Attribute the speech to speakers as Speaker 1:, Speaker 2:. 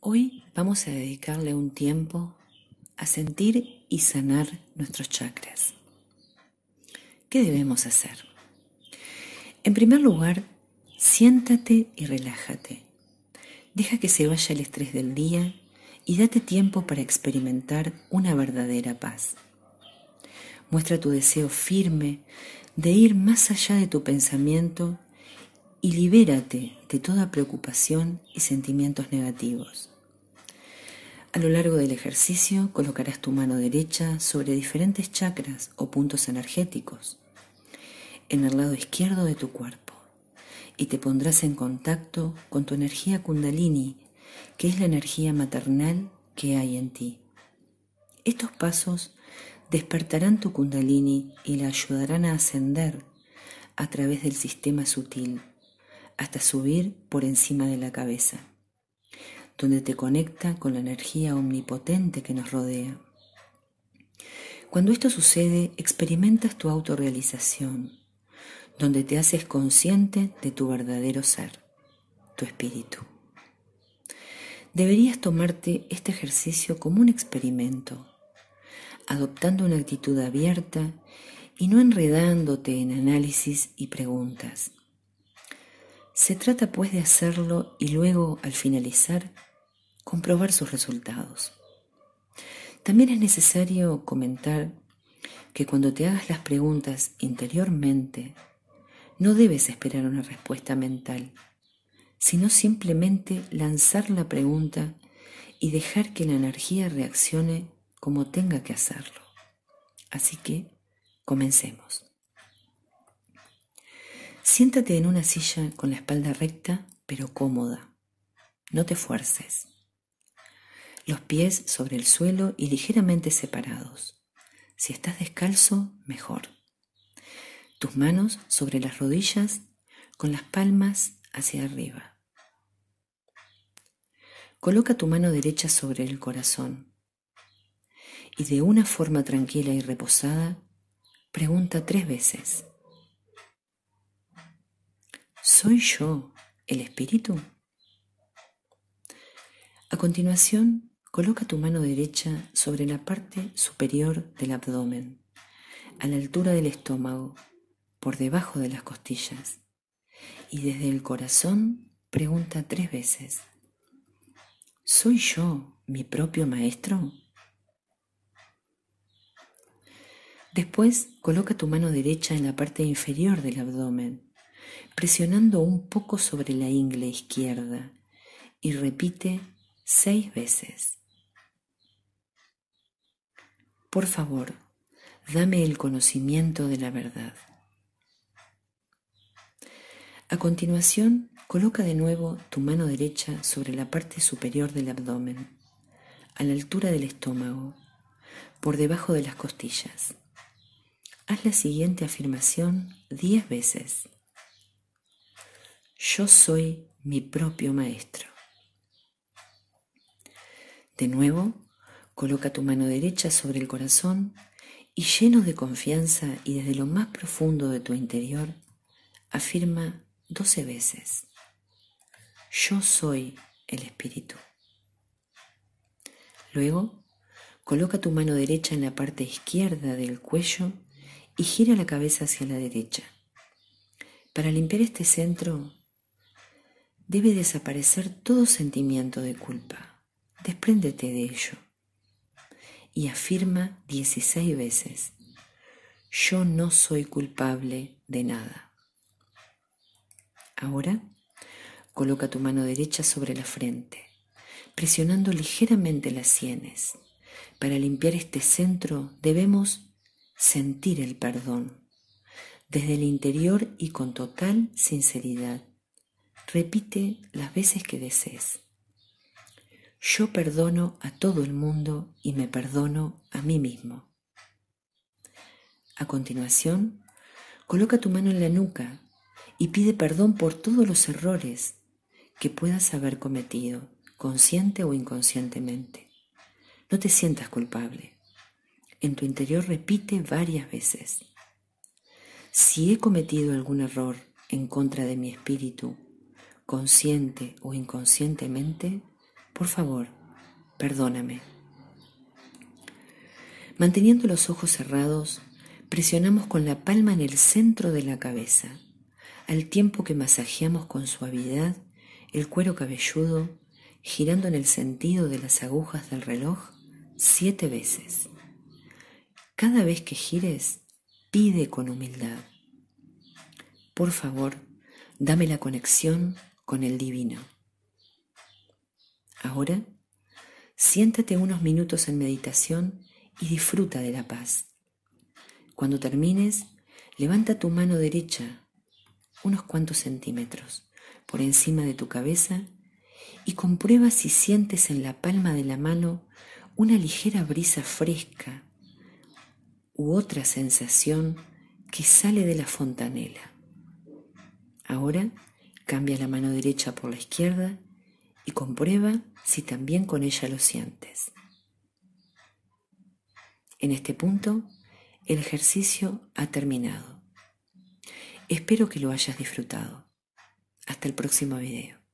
Speaker 1: Hoy vamos a dedicarle un tiempo a sentir y sanar nuestros chakras. ¿Qué debemos hacer? En primer lugar, siéntate y relájate. Deja que se vaya el estrés del día y date tiempo para experimentar una verdadera paz. Muestra tu deseo firme de ir más allá de tu pensamiento y libérate de toda preocupación y sentimientos negativos. A lo largo del ejercicio colocarás tu mano derecha sobre diferentes chakras o puntos energéticos en el lado izquierdo de tu cuerpo y te pondrás en contacto con tu energía kundalini, que es la energía maternal que hay en ti. Estos pasos despertarán tu kundalini y la ayudarán a ascender a través del sistema sutil hasta subir por encima de la cabeza, donde te conecta con la energía omnipotente que nos rodea. Cuando esto sucede, experimentas tu autorrealización, donde te haces consciente de tu verdadero ser, tu espíritu. Deberías tomarte este ejercicio como un experimento, adoptando una actitud abierta y no enredándote en análisis y preguntas. Se trata pues de hacerlo y luego, al finalizar, comprobar sus resultados. También es necesario comentar que cuando te hagas las preguntas interiormente, no debes esperar una respuesta mental, sino simplemente lanzar la pregunta y dejar que la energía reaccione como tenga que hacerlo. Así que, comencemos. Siéntate en una silla con la espalda recta pero cómoda. No te fuerces. Los pies sobre el suelo y ligeramente separados. Si estás descalzo, mejor. Tus manos sobre las rodillas con las palmas hacia arriba. Coloca tu mano derecha sobre el corazón y de una forma tranquila y reposada, pregunta tres veces. ¿Soy yo el espíritu? A continuación, coloca tu mano derecha sobre la parte superior del abdomen, a la altura del estómago, por debajo de las costillas, y desde el corazón pregunta tres veces, ¿soy yo mi propio maestro? Después coloca tu mano derecha en la parte inferior del abdomen, presionando un poco sobre la ingle izquierda y repite seis veces. Por favor, dame el conocimiento de la verdad. A continuación, coloca de nuevo tu mano derecha sobre la parte superior del abdomen, a la altura del estómago, por debajo de las costillas. Haz la siguiente afirmación diez veces. Yo soy mi propio maestro. De nuevo, coloca tu mano derecha sobre el corazón y lleno de confianza y desde lo más profundo de tu interior, afirma doce veces, yo soy el espíritu. Luego, coloca tu mano derecha en la parte izquierda del cuello y gira la cabeza hacia la derecha. Para limpiar este centro, debe desaparecer todo sentimiento de culpa. Despréndete de ello. Y afirma 16 veces, yo no soy culpable de nada. Ahora, coloca tu mano derecha sobre la frente, presionando ligeramente las sienes. Para limpiar este centro debemos sentir el perdón, desde el interior y con total sinceridad Repite las veces que desees. Yo perdono a todo el mundo y me perdono a mí mismo. A continuación, coloca tu mano en la nuca y pide perdón por todos los errores que puedas haber cometido, consciente o inconscientemente. No te sientas culpable. En tu interior repite varias veces. Si he cometido algún error en contra de mi espíritu consciente o inconscientemente, por favor, perdóname. Manteniendo los ojos cerrados, presionamos con la palma en el centro de la cabeza, al tiempo que masajeamos con suavidad el cuero cabelludo, girando en el sentido de las agujas del reloj siete veces. Cada vez que gires, pide con humildad. Por favor, dame la conexión con el divino. Ahora, siéntate unos minutos en meditación y disfruta de la paz. Cuando termines, levanta tu mano derecha unos cuantos centímetros por encima de tu cabeza y comprueba si sientes en la palma de la mano una ligera brisa fresca u otra sensación que sale de la fontanela. Ahora, Cambia la mano derecha por la izquierda y comprueba si también con ella lo sientes. En este punto, el ejercicio ha terminado. Espero que lo hayas disfrutado. Hasta el próximo video.